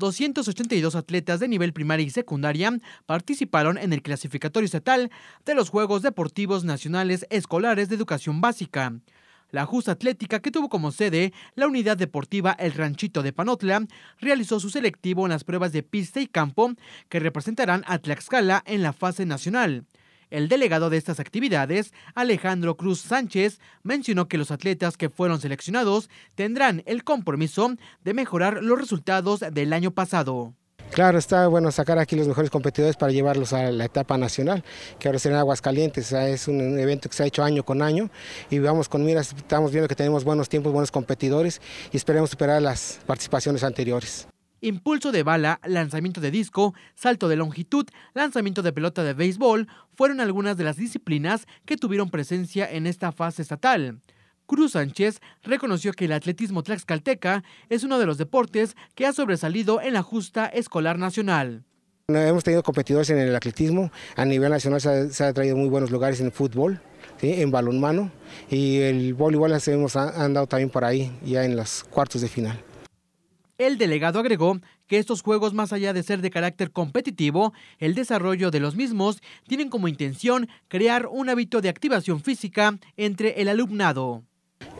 282 atletas de nivel primaria y secundaria participaron en el clasificatorio estatal de los Juegos Deportivos Nacionales Escolares de Educación Básica. La justa atlética que tuvo como sede la unidad deportiva El Ranchito de Panotla realizó su selectivo en las pruebas de pista y campo que representarán a Tlaxcala en la fase nacional. El delegado de estas actividades, Alejandro Cruz Sánchez, mencionó que los atletas que fueron seleccionados tendrán el compromiso de mejorar los resultados del año pasado. Claro, está bueno sacar aquí los mejores competidores para llevarlos a la etapa nacional, que ahora será en Aguascalientes, es un evento que se ha hecho año con año y vamos con miras, estamos viendo que tenemos buenos tiempos, buenos competidores y esperemos superar las participaciones anteriores. Impulso de bala, lanzamiento de disco, salto de longitud, lanzamiento de pelota de béisbol fueron algunas de las disciplinas que tuvieron presencia en esta fase estatal. Cruz Sánchez reconoció que el atletismo tlaxcalteca es uno de los deportes que ha sobresalido en la justa escolar nacional. Hemos tenido competidores en el atletismo, a nivel nacional se ha, traído muy buenos lugares en el fútbol, en balonmano y el voleibol hemos andado también por ahí, ya en los cuartos de final. El delegado agregó que estos juegos, más allá de ser de carácter competitivo, el desarrollo de los mismos tienen como intención crear un hábito de activación física entre el alumnado.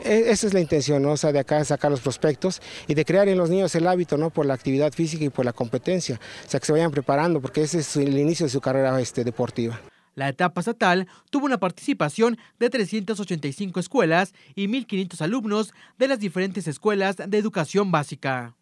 E, esa es la intención, o sea, de acá sacar los prospectos y de crear en los niños el hábito, ¿no? Por la actividad física y por la competencia, o sea, que se vayan preparando, porque ese es el inicio de su carrera este, deportiva. La etapa estatal tuvo una participación de 385 escuelas y 1.500 alumnos de las diferentes escuelas de educación básica.